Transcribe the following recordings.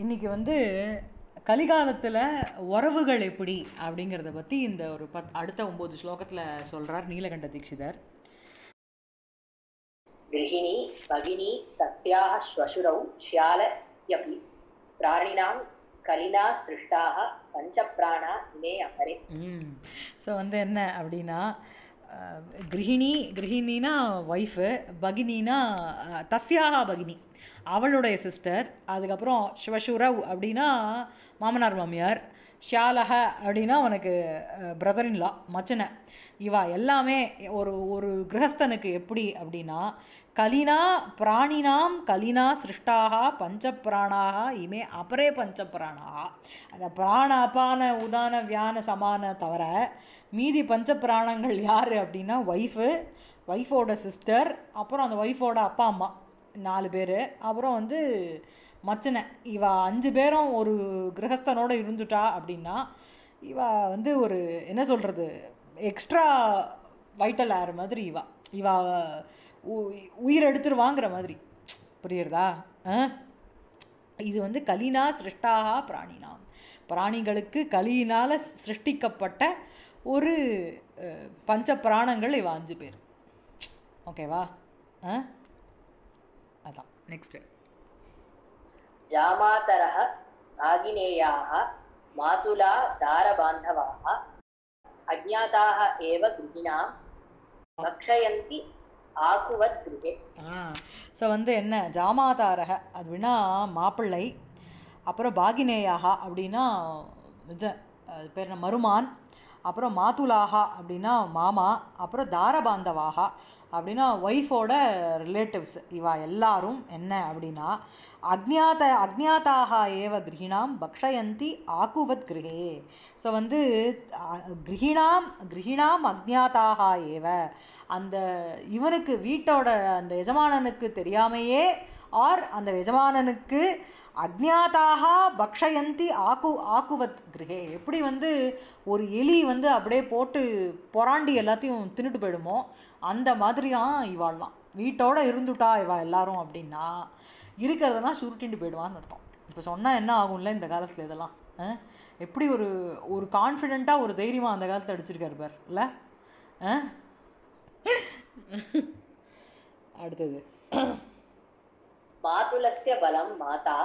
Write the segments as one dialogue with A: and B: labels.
A: இன்றைக்கி வந்து கலிகாலத்தில் உறவுகள் எப்படி அப்படிங்கிறத பற்றி இந்த ஒரு பத் அடுத்த ஒம்பது ஸ்லோகத்தில் சொல்கிறார் நீலகண்ட தீட்சிதர்
B: கிரகிணி பகினி தஸ்யாக ஸ்வசுரௌ ஷியாலத்யபி பிராணினாம் கலினா சிருஷ்டாக பஞ்சப்பிராணா இமே
A: அமரே ஸோ வந்து என்ன அப்படின்னா கிரகிணி கிரகிணினா ஒய்ஃபு பகினினா தஸ்யாக பகினி அவளுடைய சிஸ்டர் அதுக்கப்புறம் சிவசூரவ் அப்படின்னா மாமனார் மாமியார் ஷியாலஹ அப்படின்னா அவனுக்கு பிரதரின்லா மச்சனை இவா எல்லாமே ஒரு ஒரு கிரகஸ்தனுக்கு எப்படி அப்படின்னா கலினா பிராணினாம் கலினா சிருஷ்டாக பஞ்சப்பிராணாக இமே அபரே பஞ்சப்பிராணாக அந்த பிராண அப்பான உதான வியான சமான தவிர மீதி பஞ்சப்பிராணங்கள் யார் அப்படின்னா ஒய்ஃபு ஒய்ஃபோட சிஸ்டர் அப்புறம் அந்த ஒய்ஃபோட அப்பா அம்மா நாலு பேர் அப்புறம் வந்து மச்சனை இவ அஞ்சு பேரும் ஒரு கிரகஸ்தனோடு இருந்துட்டா அப்படின்னா இவ வந்து ஒரு என்ன சொல்கிறது எக்ஸ்ட்ரா வைட்டல் ஆகிற மாதிரி இவா இவா உயிர் வாங்குற மாதிரி புரியுறதா இது வந்து கலினா சிருஷ்டாகா பிராணினாம் பிராணிகளுக்கு கலியினால் சிருஷ்டிக்கப்பட்ட ஒரு பஞ்ச பிராணங்கள் இவ அஞ்சு பேர் ஓகேவா ஆ அதான் நெக்ஸ்ட்
B: ஜாமாதரஹ ஆகினேயாக மாதுலா தாரபாந்தவாக அஜ்ஞாதாக ஏவ கிருகினாம் பக்ஷயந்தி
A: ஆகுவத் கிருகே ஸோ வந்து என்ன ஜாமாதாரக அப்படின்னா மாப்பிள்ளை அப்புறம் பாகினேயாக அப்படின்னா இது அது பேர் மருமான் அப்புறம் மாதுலாகா அப்படின்னா மாமா அப்புறம் தாரபாந்தவாகா அப்படின்னா ஒய்ஃபோட ரிலேட்டிவ்ஸ் இவா எல்லாரும் என்ன அப்படின்னா அக்னியாத அக்ஞாத்தாக ஏவ கிரகிணாம் பக்ஷயந்தி ஆக்குவத் கிரகே ஸோ வந்து கிரகிணாம் கிரகிணாம் அக்ஞாத்தாக ஏவ அந்த இவனுக்கு வீட்டோட அந்த எஜமானனுக்கு தெரியாமையே ஆர் அந்த எஜமானனுக்கு அக்ஞாதாக பக்ஷயந்தி ஆக்கு ஆக்குவத் கிரகே எப்படி வந்து ஒரு எலி வந்து அப்படியே போட்டு பொறாண்டி எல்லாத்தையும் தின்னுட்டு போயிடுமோ அந்த மாதிரியான் இவாள்லாம் வீட்டோடு இருந்துட்டா இவா எல்லாரும் அப்படின்னா இருக்கிறதெல்லாம் சுருட்டிண்டு போயிடுவான்னு அர்த்தம் இப்போ சொன்னால் என்ன ஆகும்ல இந்த காலத்தில் இதெல்லாம் எப்படி ஒரு ஒரு கான்ஃபிடெண்ட்டாக ஒரு தைரியமாக அந்த காலத்தில் அடிச்சிருக்காரு பார் இல்லை அடுத்தது
B: மாதுலஸ்ய பலம் மாதா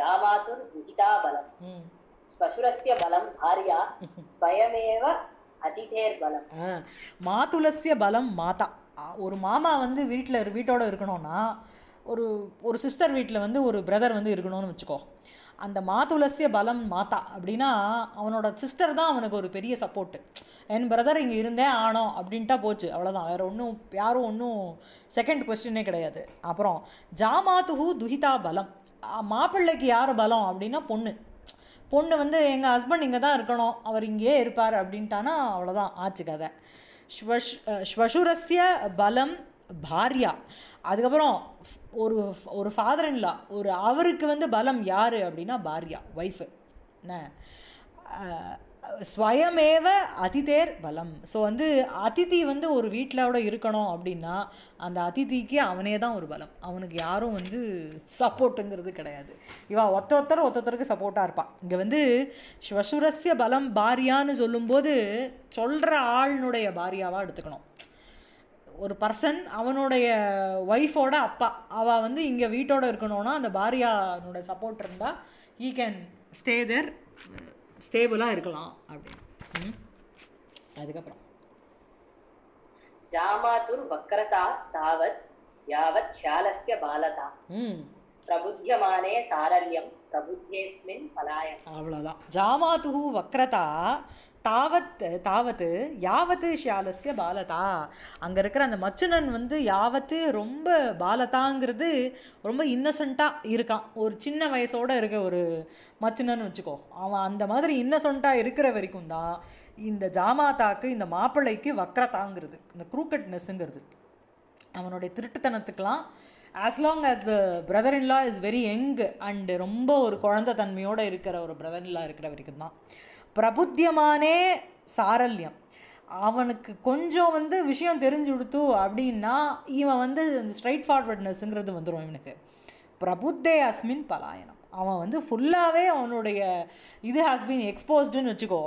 B: जामातुर्दुहिता बलम् श्वशुरस्य பலம் ஆர்யா स्वयमेव அதிதேர் பலம்
A: மாதுலசிய பலம் மாதா ஒரு மாமா வந்து வீட்டில் வீட்டோட இருக்கணும்னா ஒரு ஒரு சிஸ்டர் வீட்டில் வந்து ஒரு பிரதர் வந்து இருக்கணும்னு வச்சுக்கோ அந்த மாதுலசிய பலம் மாதா அப்படின்னா அவனோட சிஸ்டர் தான் அவனுக்கு ஒரு பெரிய சப்போர்ட்டு என் பிரதர் இங்கே இருந்தேன் ஆனோம் அப்படின்ட்டா போச்சு அவ்வளோதான் வேறு ஒன்றும் யாரும் ஒன்றும் செகண்ட் கொஸ்டினே கிடையாது அப்புறம் ஜாமாத்துஹூ துஹிதா பலம் மாப்பிள்ளைக்கு யார் பலம் அப்படின்னா பொண்ணு பொண்ணு வந்து எங்கள் ஹஸ்பண்ட் இங்கே தான் இருக்கணும் அவர் இங்கேயே இருப்பார் அப்படின்ட்டானா அவ்வளோதான் ஆச்சு கதை ஸ்வஷ் ஸ்வசுரஸ்ய பலம் பாரியா அதுக்கப்புறம் ஒரு ஒரு ஃபாதர் இன்லா ஒரு அவருக்கு வந்து பலம் யார் அப்படின்னா பாரியா ஒய்ஃபு என்ன ஸ்வயமேவ அதிதேர் பலம் ஸோ வந்து அதிதி வந்து ஒரு வீட்டிலோட இருக்கணும் அப்படின்னா அந்த அதிதிக்கு அவனே தான் ஒரு பலம் அவனுக்கு யாரும் வந்து சப்போர்ட்டுங்கிறது கிடையாது இவா ஒத்த ஒருத்தர் ஒத்தொத்தருக்கு சப்போர்ட்டாக இருப்பாள் இங்கே வந்து ஸ்வசுரஸ்ய பலம் பாரியான்னு சொல்லும்போது சொல்கிற ஆளினுடைய பாரியாவாக எடுத்துக்கணும் ஒரு பர்சன் அவனுடைய ஒய்ஃபோட அப்பா அவள் வந்து இங்கே வீட்டோட இருக்கணும்னா அந்த பாரியானோட சப்போர்ட் இருந்தால் ஈ கேன் ஸ்டே தேர் ஸ்டேபிளாக இருக்கலாம் அப்படின்னு அதுக்கப்புறம்
B: ஜாமாதுர் வக்கரதா தாவத் யாவத் சாலசிய பாலதா பிரபுத்தியமானே சாரல்யம் பலாயம்
A: அவ்வளோதான் ஜாமாத்து வக்ரதா தாவத் தாவத்து யாவத்து ஷியாலஸ்ய பாலதா அங்கே இருக்கிற அந்த மச்சுனன் வந்து யாவத்து ரொம்ப பாலதாங்கிறது ரொம்ப இன்னசென்ட்டாக இருக்கான் ஒரு சின்ன வயசோடு இருக்க ஒரு மச்சுனன் வச்சுக்கோ அவன் அந்த மாதிரி இன்னசென்ட்டாக இருக்கிற வரைக்கும் தான் இந்த ஜாமாதாக்கு இந்த மாப்பிள்ளைக்கு வக்ரதாங்கிறது இந்த குரூக்கட்னஸ்ங்கிறது அவனுடைய திருட்டுத்தனத்துக்கெலாம் as long as brother in law is very young and ரொம்ப ஒரு குழந்த தன்மையோடு இருக்கிற ஒரு பிரதர் இன்லா இருக்கிற வரைக்கும் தான் பிரபுத்தியமானே சாரல்யம் அவனுக்கு கொஞ்சம் வந்து விஷயம் தெரிஞ்சு கொடுத்து அப்படின்னா இவன் வந்து ஸ்ட்ரைட் ஃபார்வர்ட்னஸ்ங்கிறது வந்துடும் இவனுக்கு பிரபுத்தே அஸ்மின் பலாயனம் அவன் வந்து ஃபுல்லாகவே அவனுடைய இது ஹாஸ் பீன் எக்ஸ்போஸ்டுன்னு வச்சுக்கோ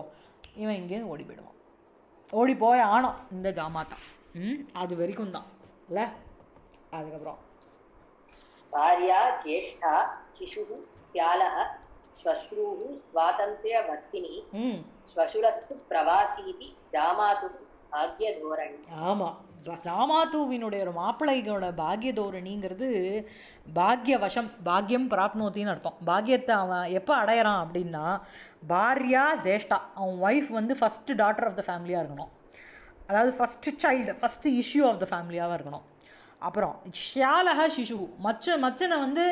A: இவன் இங்கேயும் ஓடி போயிடுவான் ஓடி போய் ஆனோம் இந்த ஜாமாத்தான் ம் அது வரைக்கும் தான் இல்லை அதுக்கப்புறம்
B: பாரியா ஜேஷ்டா சிசு சியால ஸ்வசுரூ శ్వశ్రూ பக்தினி ஸ்வசுரஸ்து பிரவாசிதி ஜாமாது பாக்ய தோரணி
A: ஆமாம் சாமாத்துவினுடைய ஒரு மாப்பிள்ளைகளோட பாக்ய தோரணிங்கிறது பாக்ய வசம் பாக்யம் பிராப்னோத்தின்னு அர்த்தம் பாக்யத்தை அவன் எப்போ அடையிறான் அப்படின்னா பாரியா ஜேஷ்டா அவன் ஒய்ஃப் வந்து ஃபஸ்ட்டு டாட்டர் ஆஃப் த ஃபேமிலியாக இருக்கணும் அதாவது first child first issue of the ஃபேமிலியாக இருக்கணும் அப்புறம் ஷியாலஹா சிசு மச்ச மச்சனை வந்து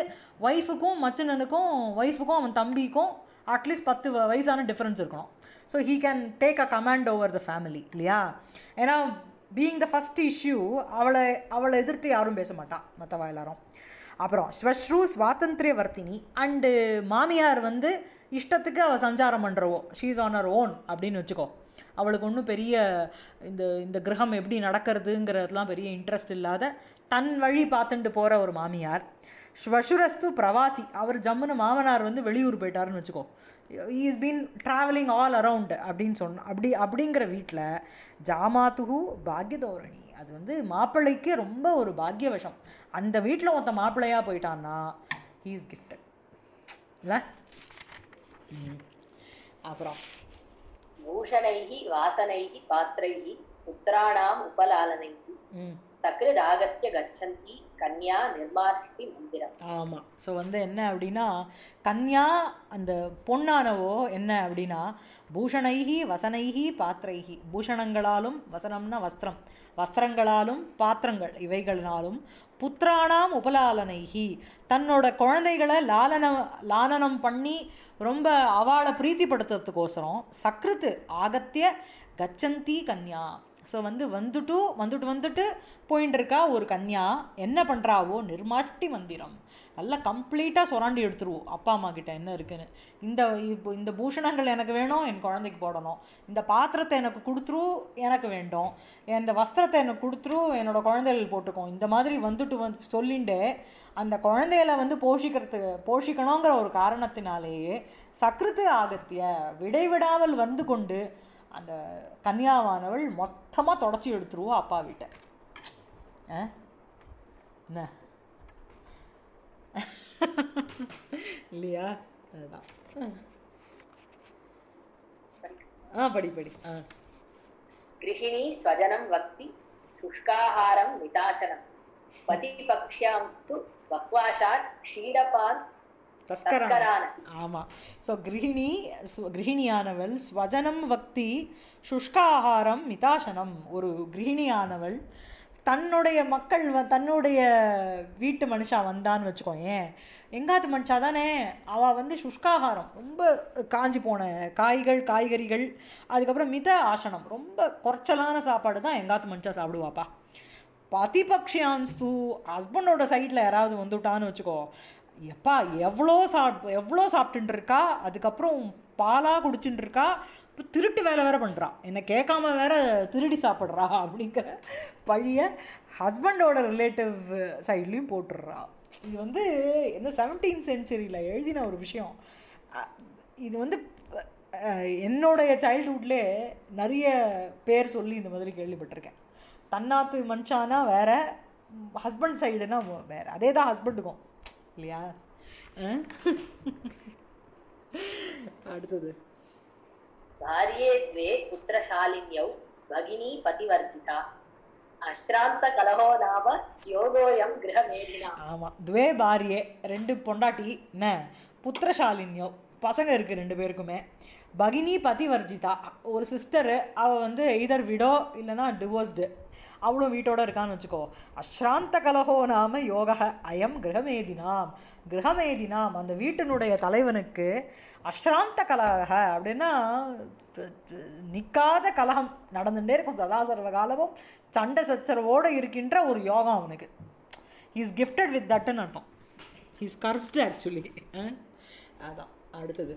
A: ஒய்ஃபுக்கும் மச்சனனுக்கும் ஒய்ஃபுக்கும் அவன் தம்பிக்கும் அட்லீஸ்ட் பத்து வயசான டிஃப்ரென்ஸ் இருக்கணும் so he can take a command over the family இல்லையா ஏன்னா பீயிங் த ஃபஸ்ட் இஷ்யூ அவளை அவளை எதிர்த்து யாரும் பேச மாட்டான் மற்ற எல்லாரும் அப்புறம் ஸ்வஸ்ரு சுவாதந்திரிய வர்த்தினி அண்டு மாமியார் வந்து இஷ்டத்துக்கு அவள் சஞ்சாரம் பண்ணுறவோ she's is on her own அப்படின்னு வச்சுக்கோ அவளுக்கு ஒன்றும் பெரிய இந்த இந்த கிரகம் எப்படி நடக்கிறதுங்கிறதுலாம் பெரிய இன்ட்ரெஸ்ட் இல்லாத தன் வழி பார்த்துட்டு போகிற ஒரு மாமியார் ஸ்வசுரஸ்து பிரவாசி அவர் ஜம்முன்னு மாமனார் வந்து வெளியூர் போயிட்டாருன்னு வச்சுக்கோ is been travelling all around அப்படின்னு சொன்ன அப்படி அப்படிங்கிற வீட்டில் ஜாமாத்துகு பாக்யதோரணி அது வந்து மாப்பிள்ளைக்கே ரொம்ப ஒரு பாக்யவசம் அந்த வீட்டில் மொத்த மாப்பிள்ளையாக போயிட்டான்னா ஹீஸ் கிஃப்டட் இல்லை அப்புறம்
B: பூஷணைகி வாசனைகி பாத்திரைகி புத்திராணாம் உபலாலனைகி சக்ரதாகத்திய கச்சந்தி கன்யா நிர்மார்த்தி மந்திரம்
A: ஆமாம் ஸோ வந்து என்ன அப்படின்னா கன்யா அந்த பொண்ணானவோ என்ன அப்படின்னா பூஷணைகி வசனைகி பாத்திரைகி பூஷணங்களாலும் வசனம்னா வஸ்திரம் வஸ்திரங்களாலும் பாத்திரங்கள் இவைகளினாலும் புத்திரானாம் உபலாலனைகி தன்னோட குழந்தைகளை லாலன லாலனம் பண்ணி ரொம்ப அவளை பிரீத்திப்படுத்துறதுக்கோசரம் சக்ருத்து ஆகத்திய கச்சந்தி கன்யா ஸோ வந்து வந்துட்டு வந்துட்டு வந்துட்டு போயின்னு இருக்கா ஒரு கன்யா என்ன பண்ணுறாவோ நிர்மாட்டி மந்திரம் நல்லா கம்ப்ளீட்டாக சுரண்டி எடுத்துருவோம் அப்பா அம்மா கிட்ட என்ன இருக்குன்னு இந்த இப்போ இந்த பூஷணங்கள் எனக்கு வேணும் என் குழந்தைக்கு போடணும் இந்த பாத்திரத்தை எனக்கு கொடுத்துரு எனக்கு வேண்டும் இந்த வஸ்திரத்தை எனக்கு கொடுத்துரு என்னோடய குழந்தைகள் போட்டுக்கும் இந்த மாதிரி வந்துட்டு வந்து சொல்லிண்டு அந்த குழந்தைகளை வந்து போஷிக்கிறதுக்கு போஷிக்கணுங்கிற ஒரு காரணத்தினாலேயே சக்ருத்து ஆகத்திய விடைவிடாமல் வந்து கொண்டு அந்த கன்னியாவானவள் மொத்தமாக தொடச்சி எடுத்துருவோம் அப்பா வீட்டை என்ன இல்லையா அதுதான் ஆ படி படி ஆ
B: गृहिणी स्वजनं वक्ति शुष्काहारं मिताशनं ஸ்து बक्वाशात् க்ஷீரபான்
A: ஆமாம் ஸோ கிரகிணி கிரகிணியானவள் ஸ்வஜனம் பக்தி சுஷ்காகாரம் மிதாசனம் ஒரு கிரகிணியானவள் தன்னுடைய மக்கள் வ தன்னுடைய வீட்டு மனுஷா வந்தான்னு வச்சுக்கோ ஏன் எங்காத்து மனுஷா தானே அவள் வந்து சுஷ்காகாரம் ரொம்ப காஞ்சி போன காய்கள் காய்கறிகள் அதுக்கப்புறம் மித ஆசனம் ரொம்ப குறைச்சலான சாப்பாடு தான் எங்காத்து மனுஷா சாப்பிடுவாப்பா பதிபக்ஷியான்ஸ்து ஹஸ்பண்டோட சைட்டில் யாராவது வந்துவிட்டான்னு வச்சுக்கோ எப்பா எவ்வளோ சாப் எவ்வளோ சாப்பிட்டுருக்கா அதுக்கப்புறம் பாலாக குடிச்சுட்டுருக்கா இப்போ திருட்டு வேலை வேறு பண்ணுறான் என்னை கேட்காம வேற திருடி சாப்பிட்றா அப்படிங்கிற பழியை ஹஸ்பண்டோட ரிலேட்டிவ் சைட்லேயும் போட்டுடுறா இது வந்து இந்த செவன்டீன் சென்ச்சுரியில் எழுதின ஒரு விஷயம் இது வந்து என்னுடைய சைல்ட்ஹுட்லே நிறைய பேர் சொல்லி இந்த மாதிரி கேள்விப்பட்டிருக்கேன் தன்னாத்து மனுஷானா வேறு ஹஸ்பண்ட் சைடுனா வேறு அதே தான் ஹஸ்பண்டுக்கும் இல்லையா
B: அடுத்தது భార్యే ద్వే పుత్రశాలిన్యౌ பகினி பதிவர்ஜிதா அஸ்ராந்த கலகோ நாம யோகோயம் கிரகமேதினா
A: ஆமாம் துவே பாரியே ரெண்டு பொண்டாட்டி என்ன புத்திரசாலின்யோ பசங்க இருக்குது ரெண்டு பேருக்குமே பகினி பதிவர்ஜிதா ஒரு சிஸ்டரு அவள் வந்து எய்தர் விடோ இல்லைன்னா டிவோர்ஸ்டு அவளும் வீட்டோட இருக்கான்னு வச்சுக்கோ அஸ்ராந்த கலகோ நாம யோக அயம் கிரகமேதினாம் கிரகமேதினாம் அந்த வீட்டினுடைய தலைவனுக்கு அஸ்ராந்த கலக அப்படின்னா நிற்காத கலகம் நடந்துகிட்டே இருக்கும் சதாசர்வ காலமும் சண்டை சச்சரவோடு இருக்கின்ற ஒரு யோகம் அவனுக்கு இஸ் கிஃப்டட் வித் தட்டுன்னு அர்த்தம் இஸ் கர்ஸ்ட் ஆக்சுவலி அதான் அடுத்தது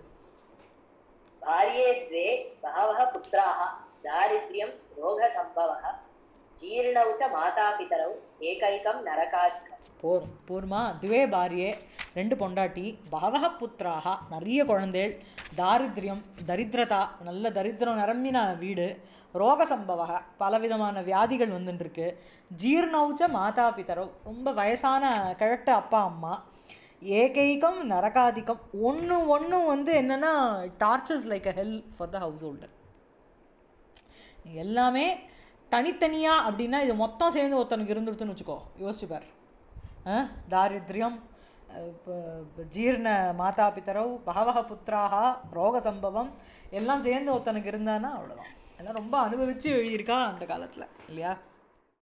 B: பாரியே பகவ புத்திராக தாரித்யம் ரோக சம்பவ ஜீர்ணௌச்ச च மாதாபிதரौ ஏகைகம் நரகாதிகம்
A: போர் பூர்மா துவே பாரியே ரெண்டு பொண்டாட்டி பகவக புத்திராக நிறைய குழந்தைகள் தாரித்யம் தரித்திரதா நல்ல தரித்திரம் நிரம்பின வீடு ரோக சம்பவக பலவிதமான வியாதிகள் வந்துட்டுருக்கு ஜீர்ணௌச்ச மாதா பிதரோ ரொம்ப வயசான கிழட்டு அப்பா அம்மா ஏகைக்கம் நரகாதிக்கம் ஒன்று ஒன்று வந்து என்னென்னா tortures like a hell for the householder எல்லாமே தனித்தனியாக அப்படின்னா இது மொத்தம் சேர்ந்து ஒருத்தனுக்கு இருந்துடுத்துன்னு வச்சுக்கோ யோசிச்சுப்பார் தாரித்யம் இப்போ ஜீர்ண மாதா பித்தரவ் பகவக புத்திராக ரோக சம்பவம் எல்லாம் சேர்ந்து ஒருத்தனுக்கு இருந்தான்னா அவ்வளோதான் எல்லாம் ரொம்ப அனுபவித்து எழுதியிருக்கான் அந்த காலத்தில் இல்லையா